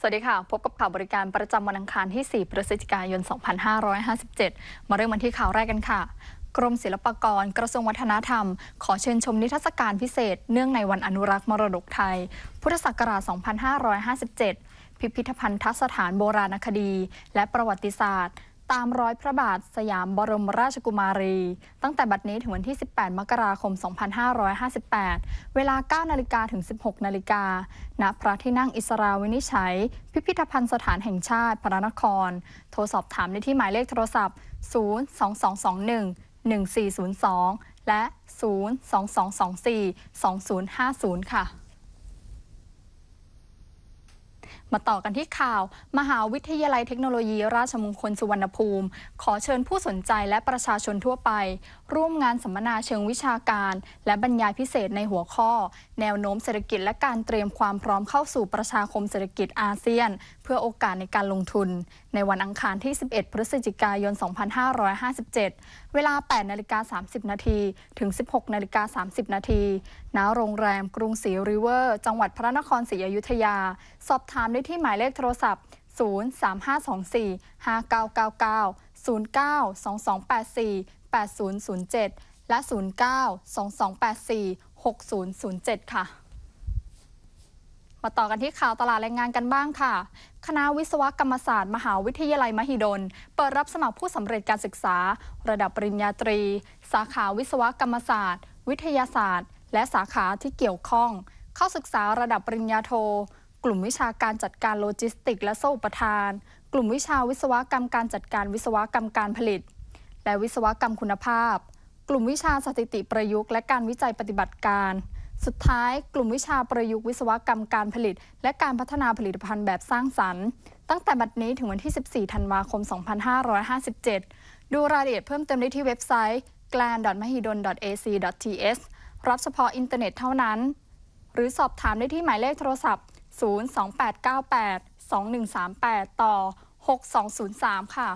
สวัสดีค่ะ พบกับข่าวบริการประจำวันอังคารที่4พฤศจิกายน 2557 มาเริ่มวันที่ข่าวแรกกันค่ะ กรมศิลปากร กระทรวงวัฒนธรรม ขอเชิญชมนิทรรศการพิเศษ เนื่องในวันอนุรักษ์มรดกไทย พุทธศักราช 2557 พิพิธภัณฑสถานโบราณคดี และประวัติศาสตร์ตามร้อยพระบาทสยามบรมราชกุมารี ตั้งแต่บัดนี้ถึงวันที่ 18 มกราคม 2558 เวลา 9นาฬิกาถึง 16 นาฬิกา ณพระที่นั่งอิสราวินิชัย พิพิธภัณฑ์สถานแห่งชาติ พระนคร โทรสอบถามได้ที่หมายเลขโทรศัพท์ 02221 1402 และ 02224 2050 ค่ะมาต่อกันที่ข่าว มหาวิทยาลัยเทคโนโลยีราชมงคลสุวรรณภูมิ ขอเชิญผู้สนใจและประชาชนทั่วไป ร่วมงานสัมมนาเชิงวิชาการ และบรรยายพิเศษในหัวข้อ แนวโน้มเศรษฐกิจ และการเตรียมความพร้อมเข้าสู่ประชาคมเศรษฐกิจอาเซียน เพื่อโอกาสในการลงทุน ในวันอังคารที่ 11 พฤศจิกายน 2557 เวลา 8 นาฬิกา30 นาทีถึง 16นาฬิกา 30 นาทีณโรงแรม กรุงศรีริเวอร์ จังหวัดพระนครศรีอยุธยา สอบถามได้ที่หมายเลขโทรศัพท์ 035245999 0922848007 และ 0922846007 ค่ะ มาต่อกันที่ข่าวตลาดแรงงานกันบ้างค่ะ คณะวิศวกรรมศาสตร์ มหาวิทยาลัยมหิดล เปิดรับสมัครผู้สำเร็จการศึกษา ระดับปริญญาตรี สาขาวิศวกรรมศาสตร์ วิทยาศาสตร์ และสาขาที่เกี่ยวข้อง เข้าศึกษาระดับปริญญาโทกลุ่มวิชาการจัดการโลจิสติกและโซ่อุปทาน กลุ่มวิชาวิศวกรรมการจัดการวิศวกรรมการผลิต และวิศวกรรมคุณภาพ กลุ่มวิชาสถิติประยุกต์และการวิจัยปฏิบัติการ สุดท้ายกลุ่มวิชาประยุกต์วิศวกรรมการผลิต และการพัฒนาผลิตภัณฑ์แบบสร้างสรรค์ ตั้งแต่บัดนี้ถึงวันที่14ธันวาคม 2557ดูรายละเอียดเพิ่มเติมได้ที่เว็บไซต์ glan.mahidol.ac.th รับเฉพาะอินเทอร์เน็ตเท่านั้น หรือสอบถามได้ที่หมายเลขโทรศัพท์028982138 ต่อ 6203 ค่ะ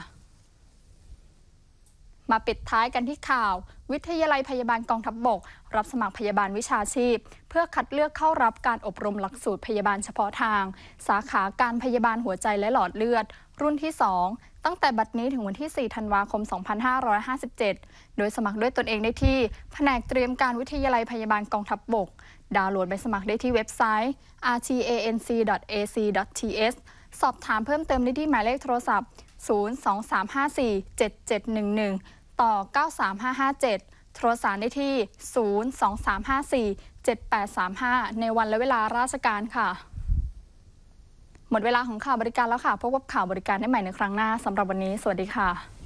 มาปิดท้ายกันที่ข่าว วิทยาลัยพยาบาลกองทัพบบก รับสมัครพยาบาลวิชาชีพ เพื่อคัดเลือกเข้ารับการอบรมหลักสูตรพยาบาลเฉพาะทาง สาขาการพยาบาลหัวใจและหลอดเลือด รุ่นที่ 2ตั้งแต่บัดนี้ถึงวันที่ 4 ธันวาคม 2557 โดยสมัครด้วยตนเองได้ที่แผนกเตรียมการวิทยาลัยพยาบาลกองทัพบบก ดาวน์โหลดใบสมัครได้ที่เว็บไซต์ rtanc.ac.th สอบถามเพิ่มเติมได้ที่หมายเลขโทรศัพท์ 023547711 ต่อ 93557 โทรสารได้ที่ 023547835 ในวันและเวลาราชการค่ะหมดเวลาของข่าวบริการแล้วค่ะ พบกับข่าวบริการได้ใหม่ในครั้งหน้าสำหรับวันนี้ สวัสดีค่ะ